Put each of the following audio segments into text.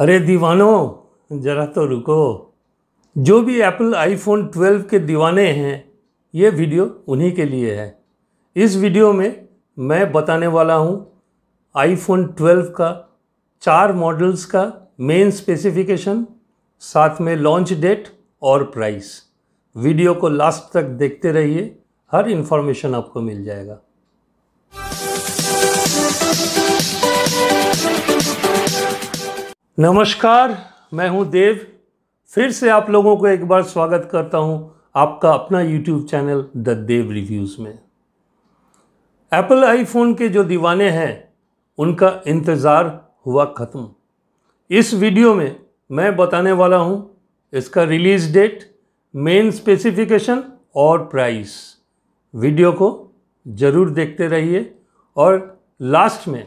अरे दीवानों ज़रा तो रुको जो भी एप्पल आईफोन 12 के दीवाने हैं ये वीडियो उन्हीं के लिए है इस वीडियो में मैं बताने वाला हूँ आईफोन 12 का चार मॉडल्स का मेन स्पेसिफिकेशन साथ में लॉन्च डेट और प्राइस वीडियो को लास्ट तक देखते रहिए हर इन्फॉर्मेशन आपको मिल जाएगा नमस्कार मैं हूं देव फिर से आप लोगों को एक बार स्वागत करता हूं आपका अपना YouTube channel the Dev reviews में एप्पल आईफोन के जो दीवाने हैं उनका इंतज़ार हुआ ख़त्म इस वीडियो में मैं बताने वाला हूं इसका रिलीज़ डेट मेन स्पेसिफिकेशन और प्राइस वीडियो को ज़रूर देखते रहिए और लास्ट में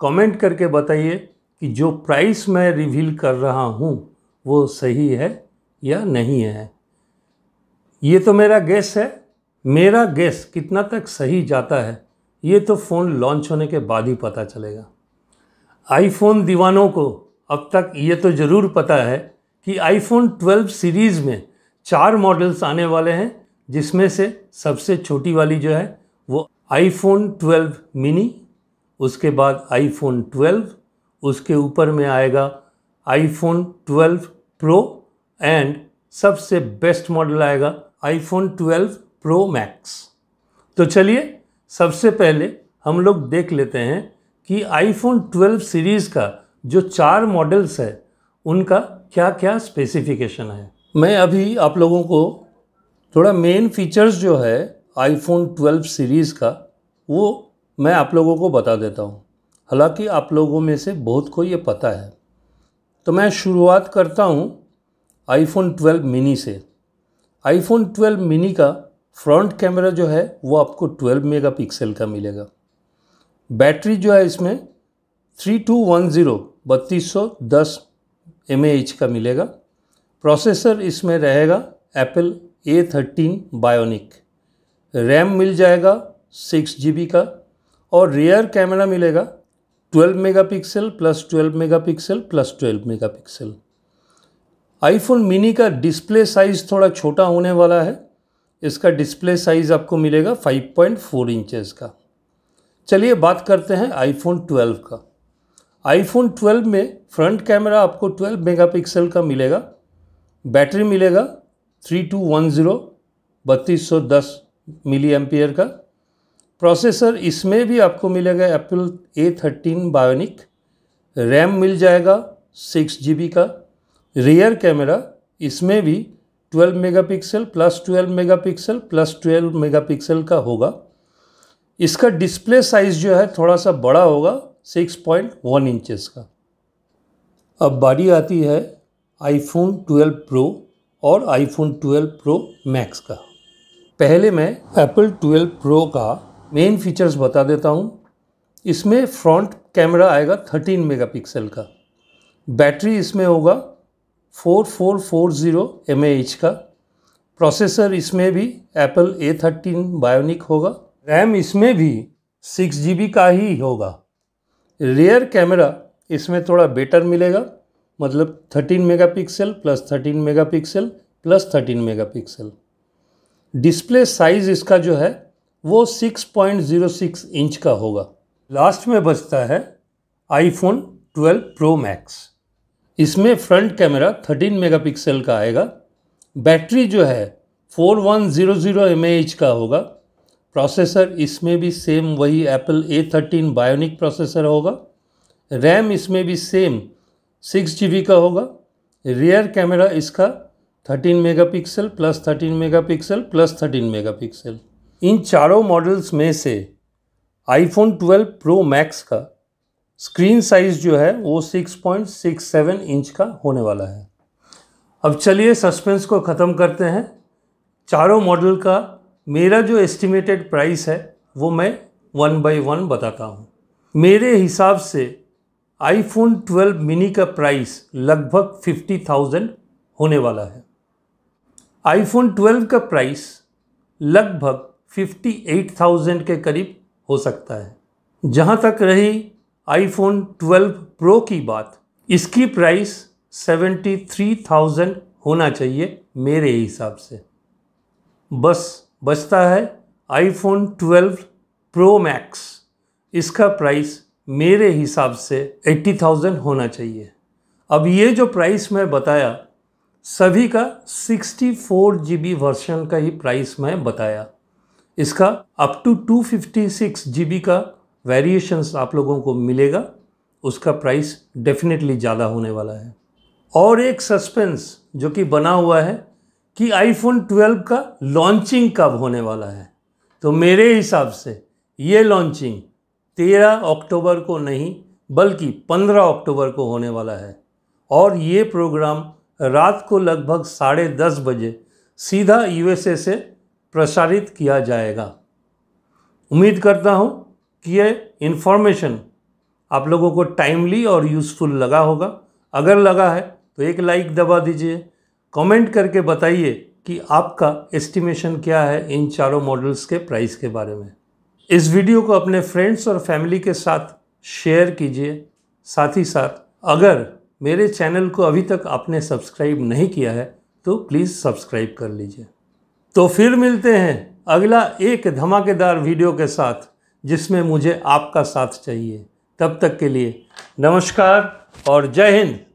कमेंट करके बताइए कि जो प्राइस मैं रिवील कर रहा हूँ वो सही है या नहीं है ये तो मेरा गैस है मेरा गैस कितना तक सही जाता है ये तो फ़ोन लॉन्च होने के बाद ही पता चलेगा आईफोन दीवानों को अब तक ये तो ज़रूर पता है कि आईफोन 12 सीरीज़ में चार मॉडल्स आने वाले हैं जिसमें से सबसे छोटी वाली जो है वो आईफोन 12 मिनी उसके बाद आईफोन 12 उसके ऊपर में आएगा आईफोन 12 प्रो एंड सबसे बेस्ट मॉडल आएगा आईफोन 12 प्रो मैक्स तो चलिए सबसे पहले हम लोग देख लेते हैं कि आईफोन 12 सीरीज़ का जो चार मॉडल्स है उनका क्या क्या स्पेसिफिकेशन है मैं अभी आप लोगों को थोड़ा मेन फीचर्स जो है आईफोन 12 सीरीज़ का वो मैं आप लोगों को बता देता हूँ हालांकि आप लोगों में से बहुत को ये पता है तो मैं शुरुआत करता हूँ आईफोन 12 मिनी से आईफोन 12 मिनी का फ्रंट कैमरा जो है वो आपको 12 मेगापिक्सल का मिलेगा बैटरी जो है इसमें 3210 बत्तीस सौ दस एम का मिलेगा प्रोसेसर इसमें रहेगा Apple A thirteen bionic RAM मिल जाएगा सिक्स जी का और रियर कैमरा मिलेगा 12 megapixel plus 12 megapixel plus 12 megapixel iPhone mini का डिस्प्ले साइज़ थोड़ा छोटा होने वाला है इसका डिस्प्ले साइज़ आपको मिलेगा 5.4 पॉइंट का चलिए बात करते हैं आईफोन 12 का आईफोन 12 में फ्रंट कैमरा आपको 12 मेगापिक्सल का मिलेगा बैटरी मिलेगा 3210 बत्तीस सौ दस मिली एम्पियर का प्रोसेसर इसमें भी आपको मिलेगा Apple A thirteen bionic RAM मिल जाएगा सिक्स जी का रियर कैमरा इसमें भी 12 megapixel plus 12 megapixel plus 12 megapixel का होगा इसका डिस्प्ले साइज जो है थोड़ा सा बड़ा होगा 6.1 इंचज का अब बारी आती है आईफोन 12 प्रो और आईफोन 12 प्रो मैक्स का पहले मैं एप्पल 12 प्रो का मेन फीचर्स बता देता हूँ इसमें फ्रंट कैमरा आएगा 13 मेगापिक्सल का बैटरी इसमें होगा 4440 फोर का प्रोसेसर इसमें भी एप्पल ए थर्टीन बायोनिक होगा रैम इसमें भी सिक्स जी का ही होगा रियर कैमरा इसमें थोड़ा बेटर मिलेगा मतलब 13 megapixel plus 13 megapixel plus 13 megapixel display size इसका जो है वो 6.06 इंच का होगा लास्ट में बचता है आईफोन 12 प्रो मैक्स इसमें फ्रंट कैमरा 13 मेगापिक्सल का आएगा बैटरी जो है 4100 वन का होगा प्रोसेसर इसमें भी सेम वही Apple A thirteen bionic processor होगा रैम इसमें भी सेम सिक्स जी का होगा रियर कैमरा इसका 13 megapixel plus 13 megapixel plus 13 megapixel इन चारों मॉडल्स में से आईफोन 12 प्रो मैक्स का स्क्रीन साइज़ जो है वो 6.67 इंच का होने वाला है अब चलिए सस्पेंस को ख़त्म करते हैं चारों मॉडल का मेरा जो एस्टिमेटेड प्राइस है वो मैं वन बाय वन बताता हूँ मेरे हिसाब से आईफोन 12 मिनी का प्राइस लगभग 50,000 होने वाला है आईफोन 12 का प्राइस लगभग 58,000 के करीब हो सकता है जहाँ तक रही आईफोन 12 प्रो की बात इसकी प्राइस 73,000 होना चाहिए मेरे हिसाब से बस बचता है आईफोन 12 प्रो मैक्स इसका प्राइस मेरे हिसाब से 80,000 होना चाहिए अब ये जो प्राइस मैं बताया सभी का 64 फोर वर्जन का ही प्राइस मैं बताया इसका अप टू 256 जीबी का वेरिएशंस आप लोगों को मिलेगा उसका प्राइस डेफिनेटली ज़्यादा होने वाला है और एक सस्पेंस जो कि बना हुआ है कि आईफोन 12 का लॉन्चिंग कब होने वाला है तो मेरे हिसाब से ये लॉन्चिंग 13 अक्टूबर को नहीं बल्कि 15 अक्टूबर को होने वाला है और ये प्रोग्राम रात को लगभग साढ़े दस बजे सीधा यूएसए से प्रसारित किया जाएगा उम्मीद करता हूँ कि यह इन्फॉर्मेशन आप लोगों को टाइमली और यूज़फुल लगा होगा अगर लगा है तो एक लाइक दबा दीजिए कमेंट करके बताइए कि आपका एस्टिमेशन क्या है इन चारों मॉडल्स के प्राइस के बारे में इस वीडियो को अपने फ्रेंड्स और फैमिली के साथ शेयर कीजिए साथ ही साथ अगर मेरे चैनल को अभी तक आपने सब्सक्राइब नहीं किया है तो प्लीज़ सब्सक्राइब कर लीजिए तो फिर मिलते हैं अगला एक धमाकेदार वीडियो के साथ जिसमें मुझे आपका साथ चाहिए तब तक के लिए नमस्कार और जय हिंद